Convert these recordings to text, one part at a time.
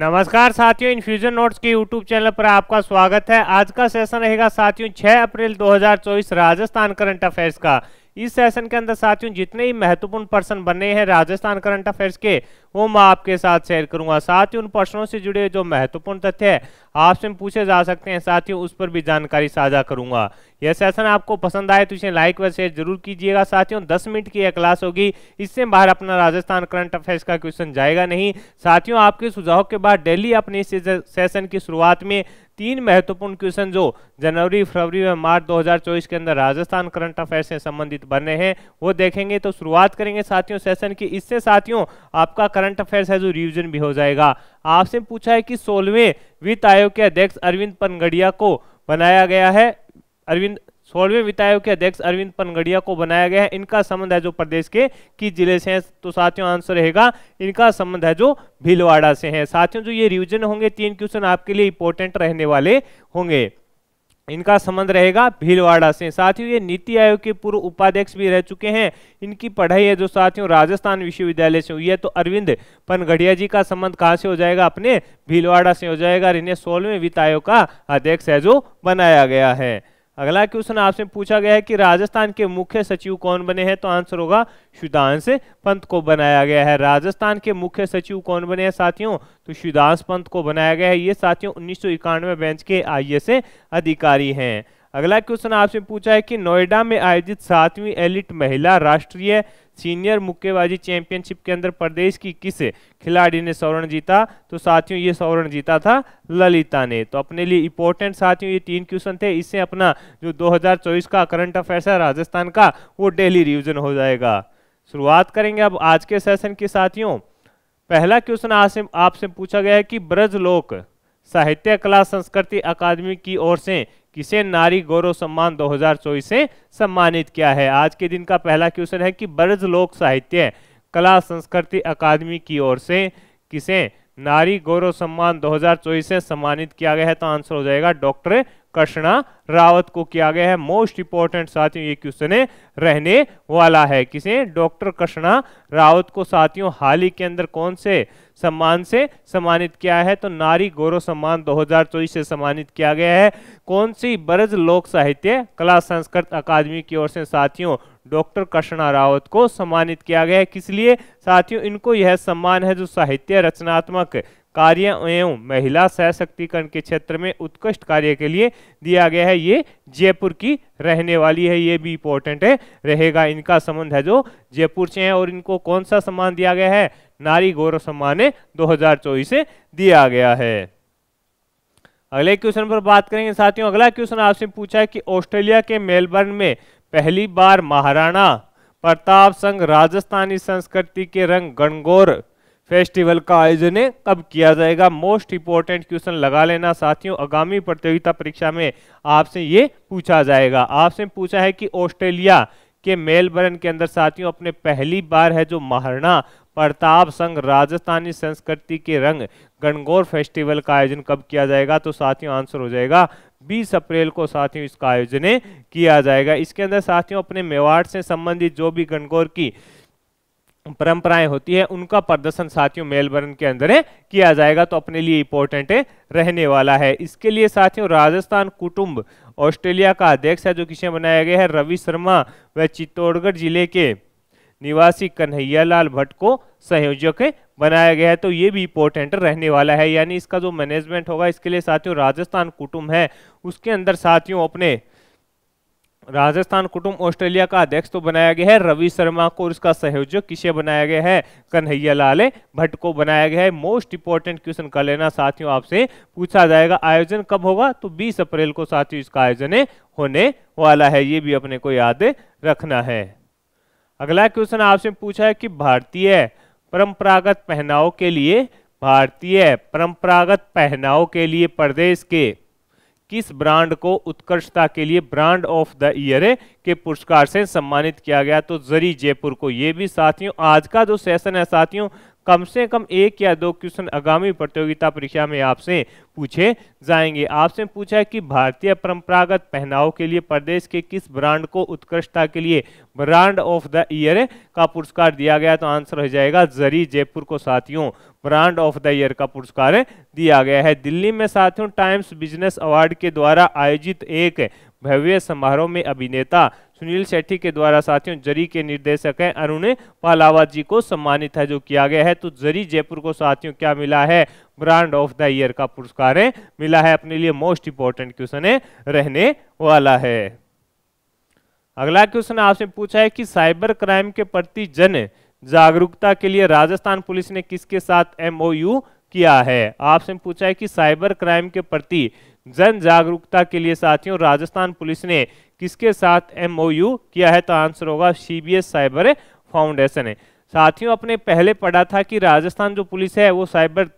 नमस्कार साथियों infusion notes के यूट्यूब चैनल पर आपका स्वागत है आज का सेशन रहेगा साथियों 6 अप्रैल 2024 राजस्थान करंट अफेयर्स का इस सेशन के अंदर साथियों जितने ही महत्वपूर्ण पर्सन बने हैं राजस्थान करंट अफेयर्स के वो मैं आपके साथ शेयर करूंगा साथ ही उन प्रश्नों से जुड़े जो महत्वपूर्ण तथ्य है आपसे पूछे जा सकते हैं साथ ही उस पर भी जानकारी साझा करूंगा यह सेशन आपको पसंद आए तो इसे लाइक व शेयर जरूर कीजिएगा साथियों 10 मिनट की यह क्लास होगी इससे बाहर अपना राजस्थान करंट अफेयर्स का क्वेश्चन जाएगा नहीं साथियों आपके सुझाव के बाद डेली अपने सेशन की शुरुआत में तीन महत्वपूर्ण क्वेश्चन जो जनवरी फरवरी और मार्च 2024 के अंदर राजस्थान करंट अफेयर से संबंधित बने हैं वो देखेंगे तो शुरुआत करेंगे साथियों सेशन की इससे साथियों आपका करंट अफेयर्स है जो रिविजन भी हो जाएगा आपसे पूछा है कि सोलहवें वित्त आयोग के अध्यक्ष अरविंद पनगड़िया को बनाया गया है अरविंद सोलहवें वित्त आयोग के अध्यक्ष अरविंद पनगड़िया को बनाया गया है इनका संबंध है जो प्रदेश के किस जिले से है तो साथियों आंसर रहेगा इनका संबंध है जो भीलवाड़ा से है साथियों जो ये रिविजन होंगे तीन क्वेश्चन आपके लिए इंपॉर्टेंट रहने वाले होंगे इनका संबंध रहेगा भीलवाड़ा से साथियों ये नीति आयोग के पूर्व उपाध्यक्ष भी रह चुके हैं इनकी पढ़ाई है जो साथियों राजस्थान विश्वविद्यालय से हुई है तो अरविंद पनगढ़िया जी का संबंध कहाँ से हो जाएगा अपने भीलवाड़ा से हो जाएगा और इन्हें सोलहवें वित्त आयोग का अध्यक्ष है जो बनाया गया है अगला क्वेश्चन आपसे पूछा गया है कि राजस्थान के मुख्य सचिव कौन बने हैं तो आंसर होगा सुधांश पंत को बनाया गया है राजस्थान के मुख्य सचिव कौन बने हैं साथियों तो सुधांश पंत को बनाया गया है ये साथियों उन्नीस बेंच के आई अधिकारी हैं अगला क्वेश्चन आपसे पूछा है कि नोएडा में आयोजित सातवीं एलिट महिला राष्ट्रीय सीनियर मुक्केबाजी चैंपियनशिप के अंदर प्रदेश की किस खिलाड़ी ने स्वर्ण जीता तो साथियों ये स्वर्ण जीता था ललिता ने तो अपने लिए इंपॉर्टेंट साथियों ये तीन क्वेश्चन थे इससे अपना जो 2024 का करंट अफेयर्स है राजस्थान का वो डेली रिविजन हो जाएगा शुरुआत करेंगे अब आज के सेशन के साथियों पहला क्वेश्चन आपसे आपसे पूछा गया है कि ब्रजलोक साहित्य कला संस्कृति अकादमी की ओर से किसे नारी गौरव सम्मान 2024 से सम्मानित किया है आज के दिन का पहला क्वेश्चन है कि ब्रज लोक साहित्य कला संस्कृति अकादमी की ओर से किसे नारी गौरव सम्मान 2024 से सम्मानित किया गया है तो आंसर हो जाएगा डॉक्टर कृष्णा रावत को किया गया है मोस्ट इंपॉर्टेंट साथियों ये क्वेश्चन है रहने वाला है किसे डॉक्टर कृष्णा रावत को साथियों हाल ही के अंदर कौन से सम्मान से सम्मानित किया है तो नारी गौरव सम्मान 2024 से सम्मानित किया गया है कौन सी ब्रज लोक साहित्य कला संस्कृत अकादमी की ओर से साथियों डॉक्टर कृष्णा रावत को सम्मानित किया गया है किस लिए साथियों इनको यह सम्मान है जो साहित्य रचनात्मक कार्य एवं महिला सशक्तिकरण के क्षेत्र में उत्कृष्ट कार्य के लिए दिया गया है ये जयपुर की रहने वाली है ये भी इंपॉर्टेंट है रहेगा इनका संबंध है जो जयपुर से है और इनको कौन सा सम्मान दिया गया है नारी गौरव सम्मान 2024 से दिया गया है अगले क्वेश्चन पर बात करेंगे साथियों अगला क्वेश्चन आपसे पूछा है कि ऑस्ट्रेलिया के मेलबर्न में पहली बार महाराणा प्रताप संघ राजस्थानी संस्कृति के रंग गणगौर फेस्टिवल का आयोजन कब किया जाएगा मोस्ट इंपोर्टेंट क्वेश्चन लगा लेना साथियों आगामी प्रतियोगिता परीक्षा में आपसे ये पूछा जाएगा आपसे पूछा है कि ऑस्ट्रेलिया के मेलबर्न के अंदर साथियों अपने पहली बार है जो महाराणा प्रताप संघ राजस्थानी संस्कृति के रंग गणगौर फेस्टिवल का आयोजन कब किया जाएगा तो साथियों आंसर हो जाएगा 20 अप्रैल को साथियों इसका आयोजन किया जाएगा इसके अंदर साथियों अपने मेवाड़ से संबंधित जो भी गणगौर की परंपराएं होती है उनका प्रदर्शन साथियों मेलबर्न के अंदर किया जाएगा तो अपने लिए इंपॉर्टेंट रहने वाला है इसके लिए साथियों राजस्थान कुटुंब ऑस्ट्रेलिया का अध्यक्ष है जो किसे बनाया गया है रवि शर्मा व चित्तौड़गढ़ जिले के निवासी कन्हैयालाल भट्ट को संयोजक बनाया गया है तो ये भी इंपॉर्टेंट रहने वाला है यानी इसका जो मैनेजमेंट होगा इसके लिए साथियों राजस्थान कुटुम्ब है उसके अंदर साथियों अपने राजस्थान कुटुम्ब ऑस्ट्रेलिया का अध्यक्ष तो बनाया गया है रवि शर्मा को और इसका सहयोजक किसे बनाया गया है कन्हैया लाल भट्ट को बनाया गया है मोस्ट इंपॉर्टेंट क्वेश्चन कर लेना साथियों आपसे पूछा जाएगा आयोजन कब होगा तो 20 अप्रैल को साथियों इसका आयोजन होने वाला है ये भी अपने को याद रखना है अगला क्वेश्चन आपसे पूछा है कि भारतीय परंपरागत पहनाव के लिए भारतीय परंपरागत पहनाव के लिए प्रदेश के किस ब्रांड को उत्कृष्टता के लिए ब्रांड ऑफ द ईयर के पुरस्कार से सम्मानित किया गया तो जरी जयपुर को ये भी साथियों आज का जो सेशन है साथियों कम से कम एक या दो क्वेश्चन आगामी प्रतियोगिता परीक्षा में आपसे पूछे जाएंगे आपसे पूछा है कि भारतीय परंपरागत पहनाव के लिए प्रदेश के किस ब्रांड को उत्कृष्टता के लिए ब्रांड ऑफ द ईयर का पुरस्कार दिया गया तो आंसर हो जाएगा जरी जयपुर को साथियों ब्रांड ऑफ द ईयर का पुरस्कार दिया गया है दिल्ली में साथियों टाइम्स बिजनेस अवार्ड के द्वारा आयोजित एक भव्य समारोह में अभिनेता सुनील सेठी के द्वारा साथियों जरी के निर्देशक हैं अरुण पालावा जी को सम्मानित है जो किया गया है तो जरी जयपुर को साथियों क्या मिला है ब्रांड ऑफ द ईयर का पुरस्कार है मिला है अपने लिए मोस्ट इंपॉर्टेंट क्वेश्चन है रहने वाला है अगला क्वेश्चन आपसे पूछा है कि साइबर क्राइम के प्रति जन जागरूकता के लिए राजस्थान पुलिस ने किसके साथ एमओयू किया है आपसे पूछा है कि साइबर क्राइम के प्रति जन जागरूकता के लिए साथियों राजस्थान पुलिस ने किसके साथ एम किया है तो आंसर होगा C B S cyber foundation है साथियों अपने पहले पढ़ा था कि राजस्थान जो पुलिस है वो साइबर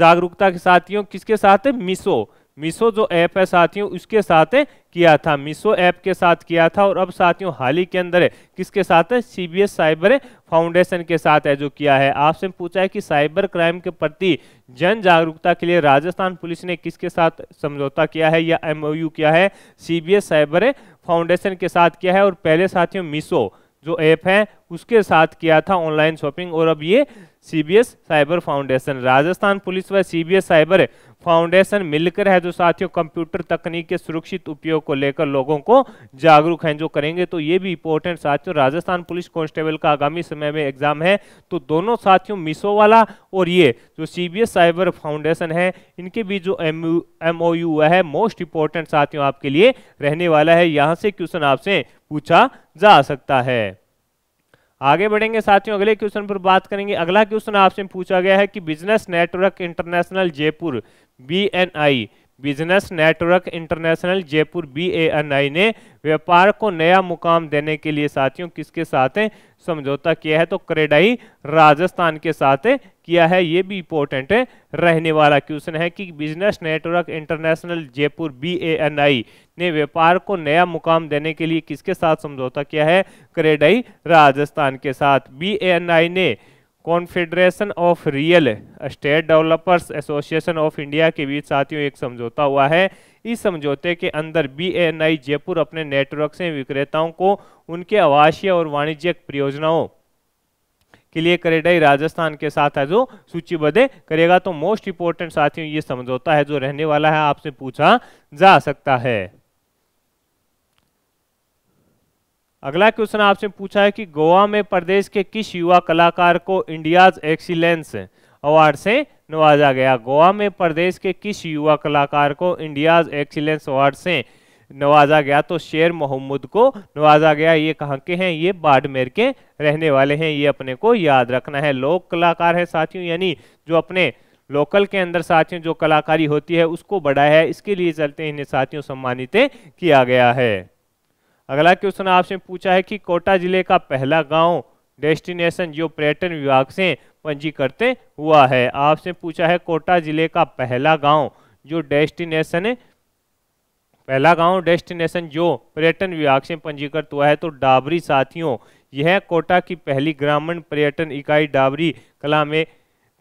जागरूकता के साथियों किसके साथ मिसो मिसो जो ऐप है साथियों उसके साथ किया था मिसो ऐप के साथ किया था और अब साथियों हाल ही के अंदर है किसके साथ है सीबीएस साइबर फाउंडेशन के साथ है जो किया है आपसे पूछा है कि साइबर क्राइम के प्रति जन जागरूकता के लिए राजस्थान पुलिस ने किसके साथ समझौता किया है या एमओयू किया है सीबीएस साइबर फाउंडेशन के साथ किया है और पहले साथियों मिसो जो ऐप है उसके साथ किया था ऑनलाइन शॉपिंग और अब ये CBS cyber foundation Rajasthan police व सीबीएस साइबर फाउंडेशन मिलकर है जो साथियों कंप्यूटर तकनीक के सुरक्षित उपयोग को लेकर लोगों को जागरूक हैं जो करेंगे तो ये भी इंपॉर्टेंट साथियों राजस्थान पुलिस कांस्टेबल का आगामी समय में एग्जाम है तो दोनों साथियों मिसो वाला और ये जो सीबीएस साइबर फाउंडेशन है इनके बीच जो एम ओ यू है मोस्ट इंपॉर्टेंट साथियों आपके लिए रहने वाला है यहाँ से क्वेश्चन आपसे पूछा जा सकता है आगे बढ़ेंगे साथियों अगले क्वेश्चन पर बात करेंगे अगला क्वेश्चन आपसे पूछा गया है कि business network international Jaipur B business network international Jaipur B A N I ने व्यापार को नया मुकाम देने के लिए साथियों किसके साथ है समझौता किया है तो करेडाई राजस्थान के साथ है किया है ये भी इंपॉर्टेंट है रहने वाला क्वेश्चन है कि business network international Jaipur B A N I ने व्यापार को नया मुकाम देने के लिए किसके साथ समझौता किया है करेडाई राजस्थान के साथ बी ए एन आई ने confederation of real estate developers association of India के बीच साथियों एक समझौता हुआ है इस समझौते के अंदर बीएनआई जयपुर अपने नेटवर्क से विक्रेताओं को उनके आवासीय और वाणिज्यिक परियोजनाओं के लिए करेडाई राजस्थान के साथ है जो सूचीबद्ध करेगा तो मोस्ट इंपोर्टेंट साथियों ये समझौता है जो रहने वाला है आपसे पूछा जा सकता है अगला क्वेश्चन आपसे पूछा है कि गोवा में प्रदेश के किस युवा कलाकार को इंडियाज एक्सीलेंस अवार्ड से नवाजा गया गोवा में प्रदेश के किस युवा कलाकार को इंडियाज एक्सीलेंस अवार्ड से नवाजा गया तो शेर मोहम्मद को नवाजा गया ये कहाँ के हैं ये बाड़मेर के रहने वाले हैं ये अपने को याद रखना है लोक कलाकार है साथियों यानी जो अपने लोकल के अंदर साथियों जो कलाकारी होती है उसको बढ़ाया है इसके लिए चलते इन्हें साथियों सम्मानित किया गया है अगला क्वेश्चन आपसे पूछा है कि कोटा जिले का पहला गांव डेस्टिनेशन जो पर्यटन विभाग से पंजीकृत हुआ है आपसे पूछा है कोटा जिले का पहला गांव जो डेस्टिनेशन है पहला गांव डेस्टिनेशन जो पर्यटन विभाग से पंजीकृत हुआ है तो डाबरी साथियों यह कोटा की पहली ग्रामीण पर्यटन इकाई डाबरी कला में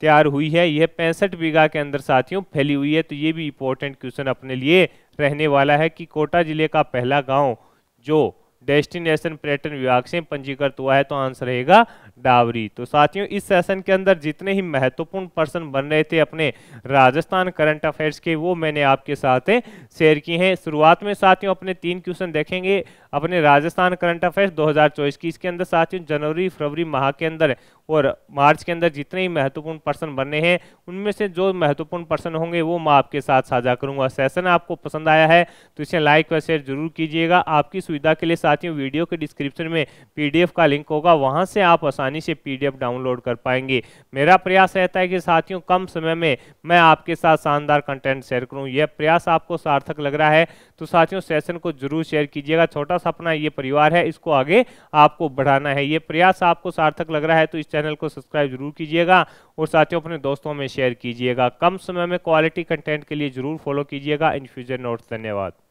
तैयार हुई है यह पैंसठ बीघा के अंदर साथियों फैली हुई है तो ये भी इंपॉर्टेंट क्वेश्चन अपने लिए रहने वाला है कि कोटा जिले का पहला गाँव जो डेस्टिनेशन पर्यटन विभाग से पंजीकृत हुआ है तो आंसर रहेगा डावरी तो साथियों इस सेशन के अंदर जितने ही महत्वपूर्ण पर्सन बन रहे थे अपने राजस्थान करंट अफेयर्स के वो मैंने आपके साथ शेयर किए हैं शुरुआत में साथियों अपने तीन क्वेश्चन देखेंगे अपने राजस्थान करंट अफेयर्स 2024 की इसके अंदर साथियों जनवरी फरवरी माह के अंदर और मार्च के अंदर जितने ही महत्वपूर्ण पर्सन बने हैं उनमें से जो महत्वपूर्ण पर्सन होंगे वो मैं आपके साथ साझा करूंगा सेशन आपको पसंद आया है तो इसे लाइक व शेयर जरूर कीजिएगा आपकी सुविधा के लिए साथियों वीडियो के डिस्क्रिप्शन में पीडीएफ का लिंक होगा वहां से आप आसानी से पीडीएफ डाउनलोड कर पाएंगे मेरा प्रयास रहता है कि साथियों कम समय में मैं आपके साथ शानदार कंटेंट शेयर करूँ यह प्रयास आपको सार्थक लग रहा है तो साथियों सेशन को जरूर शेयर कीजिएगा छोटा सा अपना ये परिवार है इसको आगे आपको बढ़ाना है ये प्रयास आपको सार्थक लग रहा है तो इस चैनल को सब्सक्राइब जरूर कीजिएगा और साथियों अपने दोस्तों में शेयर कीजिएगा कम समय में क्वालिटी कंटेंट के लिए जरूर फॉलो कीजिएगा इन फ्यूचर नोट्स धन्यवाद